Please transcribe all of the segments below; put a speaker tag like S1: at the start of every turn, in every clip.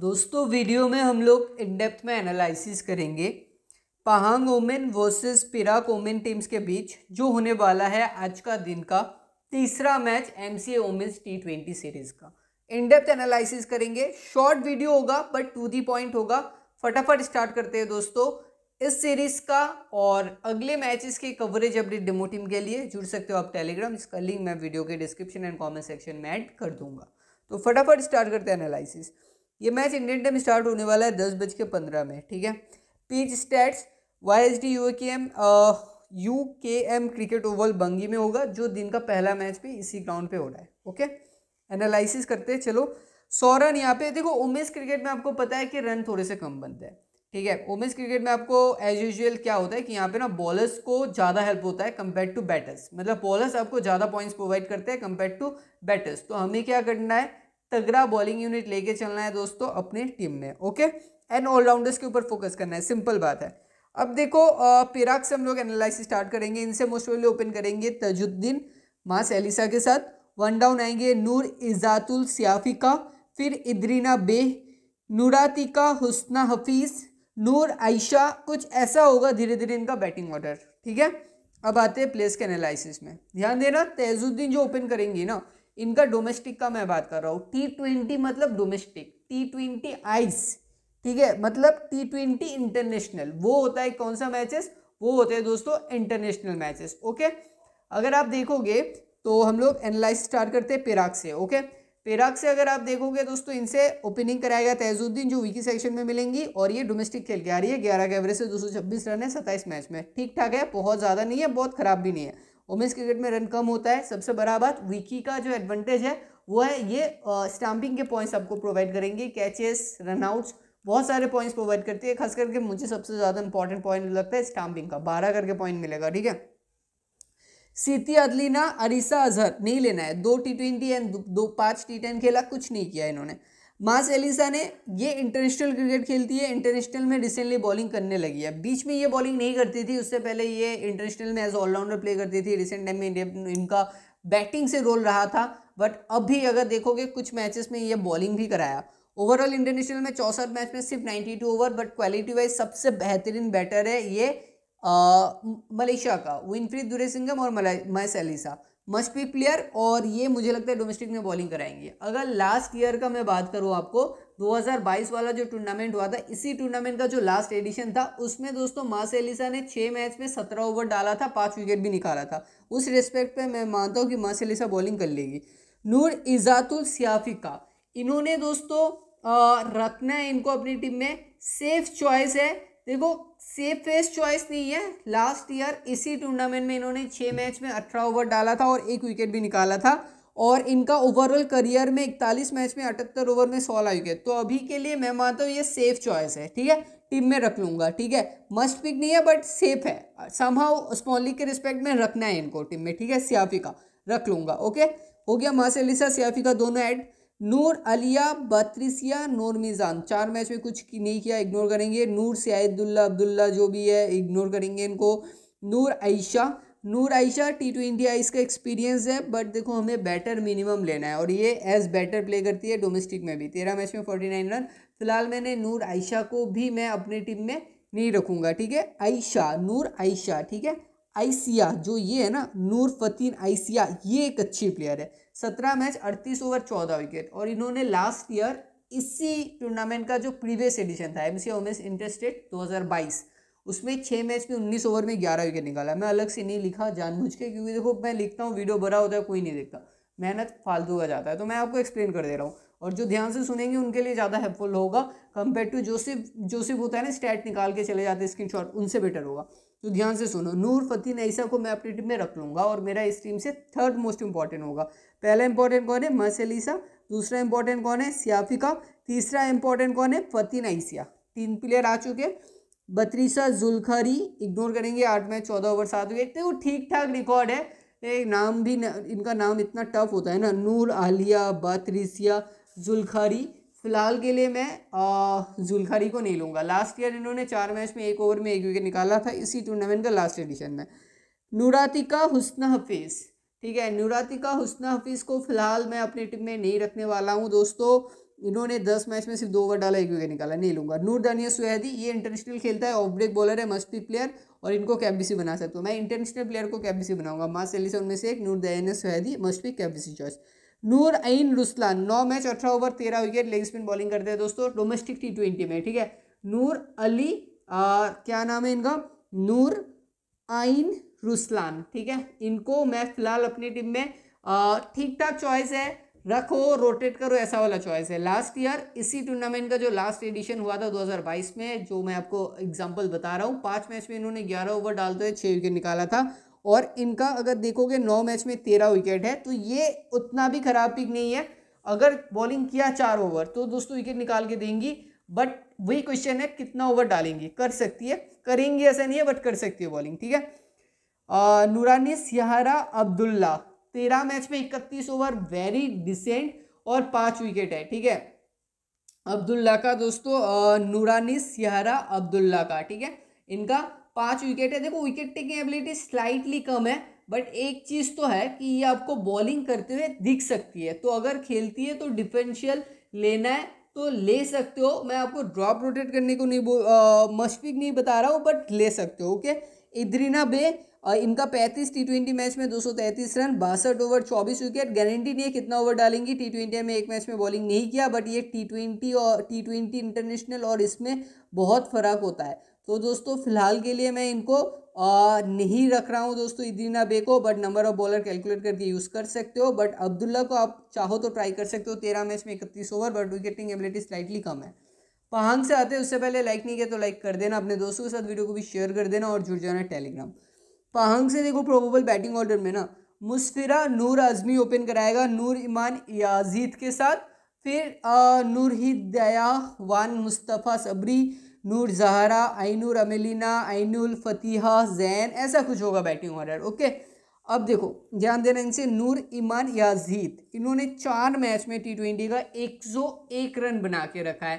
S1: दोस्तों वीडियो में हम लोग इन डेप्थ में एनालिसिस करेंगे Pahang women versus Perak women teams के बीच जो होने वाला है आज का दिन का तीसरा match M C women's T twenty series का इन डेप्थ एनालिसिस करेंगे शॉर्ट वीडियो होगा बट टू दी पॉइंट होगा फटाफट स्टार्ट करते हैं दोस्तों इस सीरीज़ का और अगले मैचेस के कवरेज अपडेट डेमो टीम के लिए जुड़ सकते हो आप टेलीग्राम इसका लिंक मैं वीडियो के डिस्क्रिप्शन एंड कमेंट सेक्शन में ऐड कर दूंगा तो फटाफट स्टार्ट करते हैं एनालिसिस ये मैच इंडियन टाइम स्टार्ट होने वाला है दस बज के पंद्रह में ठीक है pitch stats Y S D U K M U K M cricket oval Bangi में होगा जो दिन का पहला मैच भी इसी ग्राउंड पे हो रहा है ओके एनालिसिस करते हैं चलो सौ रन यहाँ पे देखो उमेश क्रिकेट में आपको पता है कि रन थोड़े से कम बनते हैं ठीक है उमेश क्रिकेट में आपको एज यूजल क्या होता है कि यहाँ पे ना बॉलर्स को ज़्यादा हेल्प होता है कंपेयर टू बैटर्स मतलब बॉलर्स आपको ज़्यादा पॉइंट्स प्रोवाइड करते हैं कंपेयर टू बैटर्स तो हमें क्या करना है तगड़ा बॉलिंग यूनिट लेके चलना है दोस्तों अपनी टीम में ओके एंड ऑलराउंडर्स के ऊपर फोकस करना है सिंपल बात है अब देखो पिराग से हम लोग एनालिस स्टार्ट करेंगे इनसे मोस्ट वेली ओपन करेंगे तजुद्दीन मास एलिसा के साथ वन डाउन आएंगे नूर इजातुल सियाफिका फिर इद्रीना बे नूरातिका हुसना हफीज़ नूर आयशा कुछ ऐसा होगा धीरे धीरे इनका बैटिंग ऑर्डर ठीक है अब आते हैं प्लेस के एनालिसिस में ध्यान देना तेजुद्दीन जो ओपन करेंगी ना इनका डोमेस्टिक का मैं बात कर रहा हूँ टी ट्वेंटी मतलब डोमेस्टिक टी ट्वेंटी आइस ठीक है मतलब टी ट्वेंटी इंटरनेशनल वो होता है कौन सा मैचेस वो होते हैं दोस्तों इंटरनेशनल मैचेस ओके अगर आप देखोगे तो हम लोग एनालाइज स्टार्ट करते हैं पेराक से ओके पेराग से अगर आप देखोगे दोस्तों इनसे ओपनिंग कराएगा तेजुद्दीन जो वीकी सेक्शन में मिलेंगी और ये डोमेस्टिक खेल के आ रही है ग्यारह के एवरेज से दो सौ छब्बीस रन है सत्ताईस मैच में ठीक ठाक है बहुत ज़्यादा नहीं है बहुत ख़राब भी नहीं है वुमेंस क्रिकेट में रन कम होता है सबसे बड़ा बात विकी का जो एडवांटेज है वो है ये स्टम्पिंग के पॉइंट्स आपको प्रोवाइड करेंगे कैचेस रनआउट्स बहुत सारे पॉइंट्स प्रोवाइड करती है खास करके मुझे सबसे ज़्यादा इंपॉर्टेंट पॉइंट लगता है स्टम्पिंग का बारह करके पॉइंट मिलेगा ठीक है सीती अदलीना अरिसा अजहर नहीं लेना है दो टी ट्वेंटी एंड दो पाँच टी टेन खेला कुछ नहीं किया इन्होंने मास एलिसा ने ये इंटरनेशनल क्रिकेट खेलती है इंटरनेशनल में रिसेंटली बॉलिंग करने लगी है बीच में ये बॉलिंग नहीं करती थी उससे पहले ये इंटरनेशनल में एज ऑलराउंडर प्ले करती थी रिसेंट टाइम में इनका बैटिंग से रोल रहा था बट अब भी अगर देखोगे कुछ मैचेस में ये बॉलिंग भी कराया ओवरऑल इंटरनेशनल में चौसठ मैच में सिर्फ ninety over but quality wise सबसे बेहतरीन बैटर है ये मलेशिया का विनफ्रीद सिंगम और Mas Elysa must be player और ये मुझे लगता है डोमेस्टिक में बॉलिंग कराएंगे अगर लास्ट ईयर का मैं बात करूँ आपको 2022 वाला जो टूर्नामेंट हुआ था इसी टूर्नामेंट का जो लास्ट एडिशन था उसमें दोस्तों मास एलिसा ने छः मैच में सत्रह ओवर डाला था पाँच विकेट भी निकाला था उस रिस्पेक्ट पर मैं मानता हूँ कि मास एलिसा बॉलिंग कर लेगी नूर इजातुल का इन्होंने दोस्तों रखना है इनको अपनी टीम में सेफ चॉइस है देखो सेफेस्ट चॉइस नहीं है लास्ट ईयर इसी टूर्नामेंट में इन्होंने छः मैच में अठारह ओवर डाला था और एक विकेट भी निकाला था और इनका ओवरऑल करियर में इकतालीस मैच में अठहत्तर ओवर में सोलह विकेट तो अभी के लिए मैं मानता हूँ ये सेफ चॉइस है ठीक है टीम में रख लूँगा ठीक है मस्ट पिक नहीं है बट सेफ है समहाउ स्मॉल के रिस्पेक्ट में रखना है इनको टीम में ठीक है सियाफी का रख लूँगा ओके हो गया मार्सेलिसा सियाफी का दोनों ऐड नूर अलिया बत्रिसिया नूर मिज़ान चार मैच में कुछ नहीं किया इग्नोर करेंगे नूर सियादुल्ला अब्दुल्ला जो भी है इग्नोर करेंगे इनको Nur Aisyah Nur Aisyah T twenty India इसका एक्सपीरियंस है बट देखो हमें बैटर मिनिमम लेना है और ये एज बैटर प्ले करती है डोमेस्टिक में भी तेरह मैच में फोर्टी नाइन रन फिलहाल मैंने नूर आयशा को भी मैं अपनी टीम में नहीं रखूँगा ठीक है आयशा नूर आयशा ठीक है आइसिया जो ये है ना नूर फतीन आइसिया ये एक अच्छी प्लेयर है सत्रह मैच अड़तीस ओवर चौदह विकेट और इन्होंने लास्ट ईयर इसी टूर्नामेंट का जो प्रीवियस एडिशन था एम सी ओमेस इंटरस्टेट दो हज़ार बाईस उसमें छः मैच में उन्नीस ओवर में ग्यारह विकेट निकाला मैं अलग से नहीं लिखा जानबूझ के क्योंकि देखो मैं लिखता हूँ वीडियो बड़ा होता है कोई नहीं देखता मेहनत फालतू का जाता है तो मैं आपको एक्सप्लेन कर दे रहा हूँ और जो ध्यान से सुनेंगे उनके लिए ज़्यादा हेल्पफुल होगा कंपेयर टू जो सिर्फ जो सिर्फ होता है ना स्टैट निकाल के चले जाते हैं स्क्रीन उनसे बेटर होगा तो ध्यान से सुनो नूर फतेह नईसा को मैं अपनी टीम में रख लूँगा और मेरा इस टीम से थर्ड मोस्ट इंपॉर्टेंट होगा पहला इंपॉर्टेंट कौन है मसलीसा दूसरा इंपॉर्टेंट कौन है सियाफिका तीसरा इंपॉर्टेंट कौन है फतेह नईसिया तीन प्लेयर आ चुके हैं बत्रीसा जुल्खरी इग्नोर करेंगे आठ मैच चौदह ओवर सात हुए तो ठीक ठाक रिकॉर्ड है एक नाम भी न, इनका नाम इतना टफ होता है ना नूर आलिया बत्रीसिया जुल्खरी फिलहाल के लिए मैं जुल्खारी को नहीं लूँगा लास्ट ईयर इन्होंने चार मैच में एक ओवर में एक विकेट निकाला था इसी टूर्नामेंट का लास्ट एडिशन में नूरातिका हुसन हफीज़ ठीक है नूरातिका हुसन हफीज़ को फ़िलहाल मैं अपनी टीम में नहीं रखने वाला हूँ दोस्तों इन्होंने दस मैच में सिर्फ दो ओवर डाला एक विकेट निकाला नहीं लूँगा नूर दानिया सुहैदी ये इंटरनेशनल खेलता है ऑफ ब्रेक बॉलर है मस्ती प्लेयर और इनको कैबीसी बना सकता हूँ मैं इंटरनेशनल प्लेयर को कैबीसी बनाऊंगा माँ सेलिसन में से एक Nur Dania Syuhada must be कैबीसी चॉइस नूर आइन रुस्लान नौ मैच अठारह ओवर तेरह विकेट लेग स्पिन बॉलिंग करते हैं दोस्तों डोमेस्टिक टी ट्वेंटी में ठीक है नूर अली आ, क्या नाम है इनका नूर आइन रुस्लान ठीक है इनको मैं फिलहाल अपनी टीम में ठीक ठाक चॉइस है रखो रोटेट करो ऐसा वाला चॉइस है लास्ट ईयर इसी टूर्नामेंट का जो लास्ट एडिशन हुआ था 2022 में जो मैं आपको एग्जांपल बता रहा हूँ पांच मैच में इन्होंने 11 ओवर डालते हुए छः विकेट निकाला था और इनका अगर देखोगे नौ मैच में तेरह विकेट है तो ये उतना भी खराब पिक नहीं है अगर बॉलिंग किया चार ओवर तो दोस्तों विकेट निकाल के देंगी बट वही क्वेश्चन है कितना ओवर डालेंगे कर सकती है करेंगे ऐसा नहीं है बट कर सकती है बॉलिंग ठीक है नूरानी सिहारा अब्दुल्ला तेरह मैच में इकतीस ओवर वेरी डिसेंट और पांच विकेट है ठीक है अब्दुल्ला का दोस्तों नूरानी सिहारा अब्दुल्ला का ठीक है इनका पांच विकेट है देखो विकेट टेकिंग एबिलिटी स्लाइटली कम है बट एक चीज़ तो है कि ये आपको बॉलिंग करते हुए दिख सकती है तो अगर खेलती है तो डिफेंशियल लेना है तो ले सकते हो मैं आपको ड्रॉप रोटेट करने को नहीं बोल मशफिक नहीं बता रहा हूँ बट ले सकते हो ओके इद्रीना बे आ, इनका पैंतीस टी ट्वेंटी मैच में दो सौ तैंतीस रन बासठ ओवर चौबीस विकेट गारंटी नहीं है कितना ओवर डालेंगी टी ट्वेंटी में एक मैच में बॉलिंग नहीं किया बट ये टी ट्वेंटी और टी ट्वेंटी इंटरनेशनल और इसमें बहुत फ़र्क होता है तो दोस्तों फिलहाल के लिए मैं इनको आ, नहीं रख रहा हूँ दोस्तों इदीना बे को but number of bowler calculate करके यूज़ कर सकते हो बट अब्दुल्ला को आप चाहो तो ट्राई कर सकते हो तेरह मैच में इकतीस ओवर बट विकेटिंग एबिलिटी स्लाइटली कम है पहांग से आते हैं उससे पहले लाइक नहीं किया तो लाइक कर देना अपने दोस्तों के साथ वीडियो को भी शेयर कर देना और जुड़ जाना टेलीग्राम पहांग से देखो प्रोबेबल बैटिंग ऑर्डर में ना मुस्फिरा नूर आजमी ओपन कराएगा नूर ईमान याजीद के साथ फिर नूर ही दया वान मुस्तफ़ा सबरी नूर जहरा आइनूर अमेलिना आइनुल फतीहा जैन ऐसा कुछ होगा बैटिंग ऑर्डर ओके अब देखो ध्यान देना इनसे नूर ईमान याजीत इन्होंने चार मैच में टी ट्वेंटी का एक सौ एक रन बना के रखा है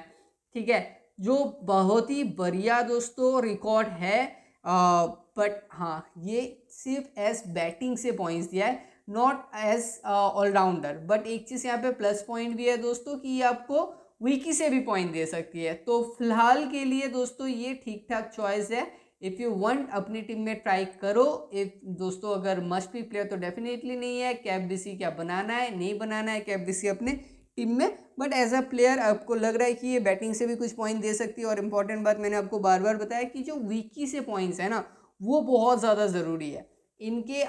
S1: ठीक है जो बहुत ही बढ़िया दोस्तों रिकॉर्ड है आ, बट हाँ ये सिर्फ एज बैटिंग से पॉइंट्स दिया है नॉट एज ऑलराउंडर बट एक चीज़ यहाँ पे प्लस पॉइंट भी है दोस्तों कि ये आपको वीकी से भी पॉइंट दे सकती है तो फिलहाल के लिए दोस्तों ये ठीक ठाक चॉइस है इफ़ यू वांट अपनी टीम में ट्राई करो इफ दोस्तों अगर मस्ट भी प्लेयर तो डेफिनेटली नहीं है कैप डीसी क्या बनाना है नहीं बनाना है कैप डीसी अपने टीम में बट एज अ प्लेयर आपको लग रहा है कि ये बैटिंग से भी कुछ पॉइंट दे सकती है और इम्पॉर्टेंट बात मैंने आपको बार बार बताया कि जो वीकी से पॉइंट्स है ना वो बहुत ज़्यादा ज़रूरी है इनके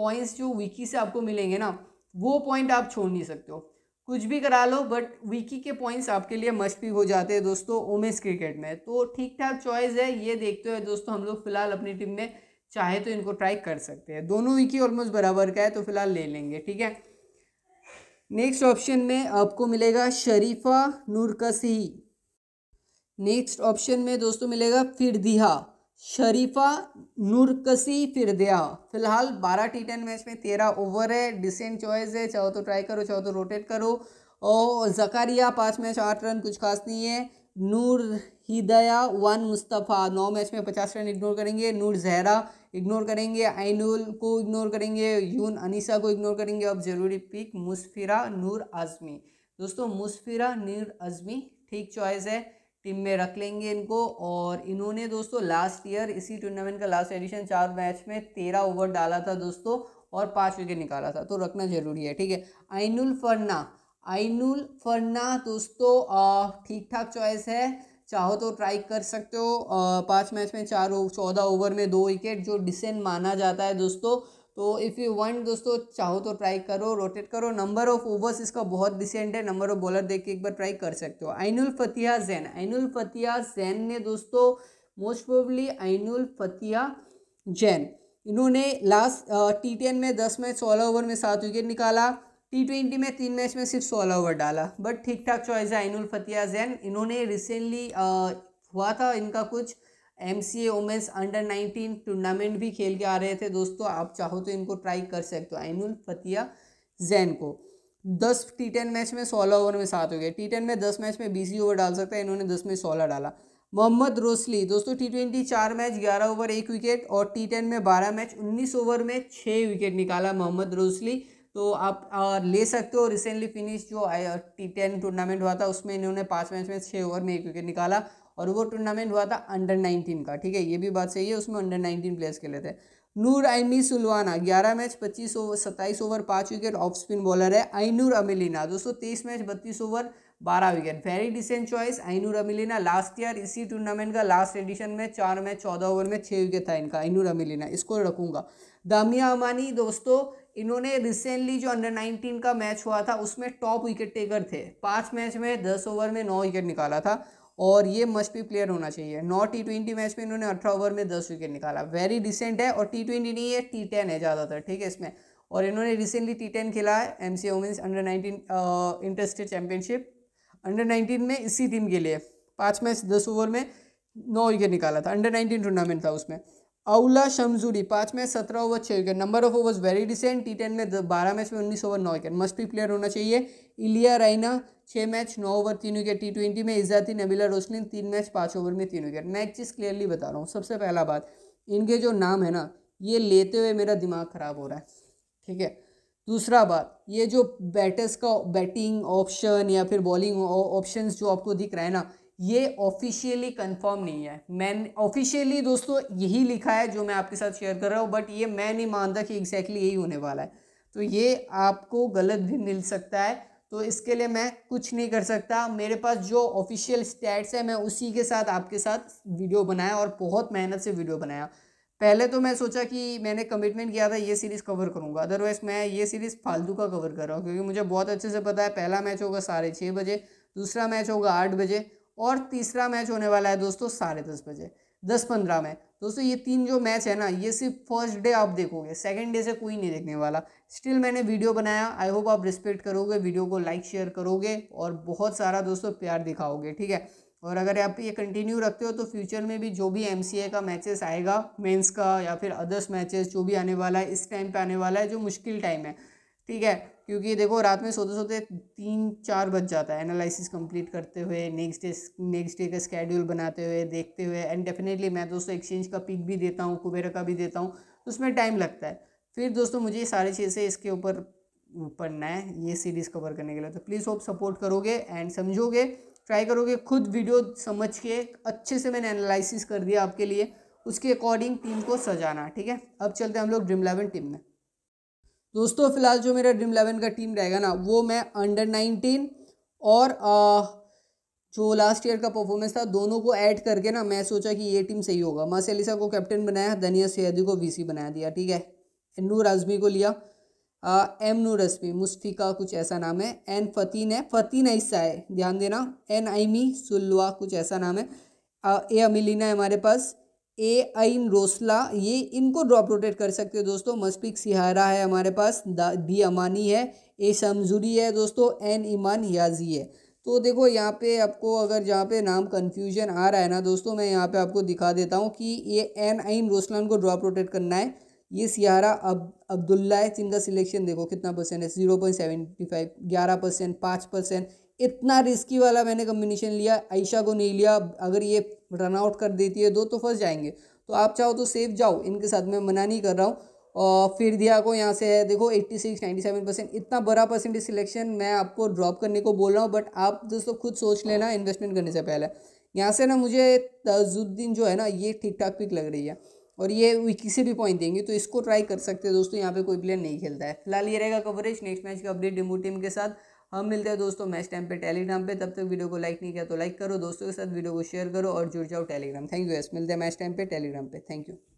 S1: पॉइंट्स जो वीकी से आपको मिलेंगे ना वो पॉइंट आप छोड़ नहीं सकते हो कुछ भी करा लो बट वीकी के पॉइंट्स आपके लिए मस्ट भी हो जाते हैं दोस्तों ओमेस क्रिकेट में तो ठीक ठाक चॉइस है ये देखते हुए दोस्तों हम लोग फिलहाल अपनी टीम में चाहे तो इनको ट्राई कर सकते हैं दोनों विकी ऑलमोस्ट बराबर का है तो फिलहाल ले लेंगे ठीक है नेक्स्ट ऑप्शन में आपको मिलेगा शरीफा नूरकसी नेक्स्ट ऑप्शन में दोस्तों मिलेगा फिरदिहा शरीफा नूरकसी फिरदिया फिलहाल 12 टी टेन मैच में 13 ओवर है डिसेंट चॉइस है चाहो तो ट्राई करो चाहो तो रोटेट करो और जकारिया पाँच मैच आठ रन कुछ खास नहीं है नूर हिदया वन मुस्तफ़ा नौ मैच में पचास रन इग्नोर करेंगे नूर जहरा इग्नोर करेंगे आइनुल को इग्नोर करेंगे यून अनीसा को इग्नोर करेंगे अब ज़रूरी पिक मुस्फिरा नूर आज़मी दोस्तों मुस्फिरा नूर आज़मी ठीक चॉइस है टीम में रख लेंगे इनको और इन्होंने दोस्तों लास्ट ईयर इसी टूर्नामेंट का लास्ट एडिशन चार मैच में तेरह ओवर डाला था दोस्तों और पाँच विकेट निकाला था तो रखना ज़रूरी है ठीक है आइनुल फरना आइनुल फरना दोस्तों ठीक ठाक चॉइस है चाहो तो ट्राई कर सकते हो पाँच मैच में चार चौदह ओवर में दो विकेट जो डिसेंट माना जाता है दोस्तों तो इफ़ यू वांट दोस्तों चाहो तो ट्राई करो रोटेट करो नंबर ऑफ ओवर्स इसका बहुत डिसेंट है नंबर ऑफ बॉलर देख के एक बार ट्राई कर सकते हो आइनुल फतिया जैन आइनुल फतिया जैन ने दोस्तों most probably Ainul Fatiya Zain इन्होंने लास्ट टी टेन में दस मैच सोलह ओवर में सात विकेट निकाला टी ट्वेंटी में तीन मैच में सिर्फ सोलह ओवर डाला बट ठीक ठाक चॉइस है आइनुल फतिया जैन इन्होंने रिसेंटली हुआ था इनका कुछ M C A women's under nineteen tournament भी खेल के आ रहे थे दोस्तों आप चाहो तो इनको ट्राई कर सकते हो आइनुल फतिया जैन को दस टी टेन मैच में सोलह ओवर में सात हो गए टी टेन में दस मैच में बीस ओवर डाल सकता है इन्होंने दस में सोलह डाला मोहम्मद रोसली दोस्तों टी ट्वेंटी चार मैच ग्यारह ओवर एक विकेट और टी टेन में बारह मैच उन्नीस ओवर में छः विकेट निकाला मोहम्मद रोसली तो आप आ, ले सकते हो रिसेंटली फिनिश जो टी टेन टूर्नामेंट हुआ था उसमें इन्होंने पाँच मैच में छः ओवर में एक विकेट निकाला और वो टूर्नामेंट हुआ था अंडर नाइनटीन का ठीक है ये भी बात सही है उसमें अंडर नाइनटीन प्लेयर्स खेले थे नूर आइमी सुलवाना ग्यारह मैच पच्चीस ओवर सत्ताईस ओवर पाँच विकेट ऑफ स्पिन बॉलर है आइनूर अमिलीना दोस्तों तेईस मैच बत्तीस ओवर बारह wicket very decent choice Ainur Amelina last year इसी टूर्नामेंट का लास्ट एडिशन में चार मैच चौदह ओवर में छः विकेट था इनका आइनूर अमिलीना इसको रखूंगा दामिया अमानी दोस्तों इन्होंने रिसेंटली जो अंडर नाइनटीन का मैच हुआ था उसमें टॉप विकेट टेकर थे पाँच मैच में दस ओवर में नौ विकेट निकाला था और ये मस्ट भी प्लेयर होना चाहिए नॉट टी ट्वेंटी मैच में इन्होंने अठारह ओवर में दस विकेट निकाला वेरी डिसेंट है और टी ट्वेंटी नहीं है टी टेन है ज़्यादातर ठीक है इसमें और इन्होंने रिसेंटली टी टेन खेला है M C women's under nineteen interstate championship under nineteen में इसी टीम के लिए पाँच मैच दस ओवर में नौ विकेट निकाला था अंडर नाइनटीन टूर्नामेंट था उसमें अवला शमजूरी पाँच मैच सत्रह ओवर छः wicket number of overs very decent T ten में बारह मैच में उन्नीस ओवर नौ विकेट मस्ट भी प्लेयर होना चाहिए इलिया राइना छः मैच नौ ओवर तीन विकेट टी ट्वेंटी में इज़ाती नबीला रोशनी तीन मैच पाँच ओवर में तीन विकेट मैं एक चीज़ क्लियरली बता रहा हूँ सबसे पहला बात इनके जो नाम है ना ये लेते हुए मेरा दिमाग ख़राब हो रहा है ठीक है दूसरा बात ये जो बैटर्स का बैटिंग ऑप्शन या फिर बॉलिंग ऑप्शन जो आपको दिख रहा है ना ये ऑफिशियली कंफर्म नहीं है मैं ऑफिशियली दोस्तों यही लिखा है जो मैं आपके साथ शेयर कर रहा हूँ बट ये मैं नहीं मानता कि एग्जैक्टली exactly यही होने वाला है तो ये आपको गलत भी मिल सकता है तो इसके लिए मैं कुछ नहीं कर सकता मेरे पास जो ऑफिशियल स्टैट्स है मैं उसी के साथ आपके साथ वीडियो बनाया और बहुत मेहनत से वीडियो बनाया पहले तो मैं सोचा कि मैंने कमिटमेंट किया था ये सीरीज़ कवर करूँगा अदरवाइज़ मैं ये सीरीज़ फालतू का कवर कर रहा हूँ क्योंकि मुझे बहुत अच्छे से पता है पहला मैच होगा साढ़े छः बजे दूसरा मैच होगा आठ बजे और तीसरा मैच होने वाला है दोस्तों साढ़े दस बजे दस पंद्रह में दोस्तों ये तीन जो मैच है ना ये सिर्फ फर्स्ट डे आप देखोगे सेकंड डे से कोई नहीं देखने वाला स्टिल मैंने वीडियो बनाया आई होप आप रिस्पेक्ट करोगे वीडियो को लाइक शेयर करोगे और बहुत सारा दोस्तों प्यार दिखाओगे ठीक है और अगर आप ये कंटिन्यू रखते हो तो फ्यूचर में भी जो भी एम का मैचेस आएगा मेन्स का या फिर अदर्स मैचेस जो भी आने वाला है इस टाइम पर आने वाला है जो मुश्किल टाइम है ठीक है क्योंकि देखो रात में सोते सोते तीन चार बज जाता है एनालिसिस कंप्लीट करते हुए नेक्स्ट डे नेक्स्ट डे का स्केड्यूल बनाते हुए देखते हुए एंड डेफिनेटली मैं दोस्तों एक्सचेंज का पिक भी देता हूँ कुबेरा का भी देता हूँ तो उसमें टाइम लगता है फिर दोस्तों मुझे ये सारी चीज़ें इसके ऊपर पढ़ना है ये सीरीज़ कवर करने के लिए तो प्लीज़ होप सपोर्ट करोगे एंड समझोगे ट्राई करोगे खुद वीडियो समझ के अच्छे से मैंने एनालिसिस कर दिया आपके लिए उसके अकॉर्डिंग टीम को सजाना ठीक है अब चलते हैं हम लोग ड्रीम इलेवन टीम में दोस्तों फिलहाल जो मेरा ड्रीम इलेवन का टीम रहेगा ना वो मैं अंडर नाइनटीन और आ, जो लास्ट ईयर का परफॉर्मेंस था दोनों को ऐड करके ना मैं सोचा कि ये टीम सही होगा अलीसा को कैप्टन बनाया दनिया सैदी को वीसी बनाया दिया ठीक है नूर आजमी को लिया आ, एम नूर रश्मि मुस्फिका कुछ ऐसा नाम है एन फ़तीन है फ़तीन ऐसा है ध्यान देना एन आईमी सुलवा कुछ ऐसा नाम है आ, ए अमिलीना है हमारे पास ए आइन रोसला ये इनको ड्रॉप रोटेट कर सकते हो दोस्तों मस्पिक सिहारा है हमारे पास दी अमानी है ए शमजूरी है दोस्तों एन ईमान याजी है तो देखो यहाँ पे आपको अगर जहाँ पे नाम कन्फ्यूजन आ रहा है ना दोस्तों मैं यहाँ पे आपको दिखा देता हूँ कि ये एन आइन रोसलान को ड्रॉप रोटेट करना है ये सियारा अब अब्दुल्ला है जिनका सिलेक्शन देखो कितना परसेंट है जीरो पॉइंट सेवेंटी फाइव ग्यारह परसेंट पाँच परसेंट इतना रिस्की वाला मैंने कम्बिनेशन लिया आयशा को नहीं लिया अगर ये रनआउट कर देती है दो तो फंस जाएंगे तो आप चाहो तो सेफ जाओ इनके साथ मैं मना नहीं कर रहा हूँ और फिर दिया को यहाँ से है देखो 86 97 परसेंट इतना बड़ा परसेंटेज सिलेक्शन मैं आपको ड्रॉप करने को बोल रहा हूँ बट आप दोस्तों खुद सोच लेना इन्वेस्टमेंट करने से पहले यहाँ से ना मुझे तजुद्दीन जो है ना ये ठीक ठाक पिक लग रही है और ये किसी भी पॉइंट देंगे तो इसको ट्राई कर सकते हैं दोस्तों यहाँ पे कोई प्लेयर नहीं खेलता है फिलहाल ये रहेगा कवरेज नेक्स्ट मैच का अपडेट डिमो टीम के साथ हम मिलते हैं दोस्तों मैच टाइम पे टेलीग्राम पे तब तक वीडियो को लाइक नहीं किया तो लाइक करो दोस्तों के साथ वीडियो को शेयर करो और जुड़ जाओ टेलीग्राम थैंक यू यस मिलते हैं मैच टाइम पे टेलीग्राम पे थैंक यू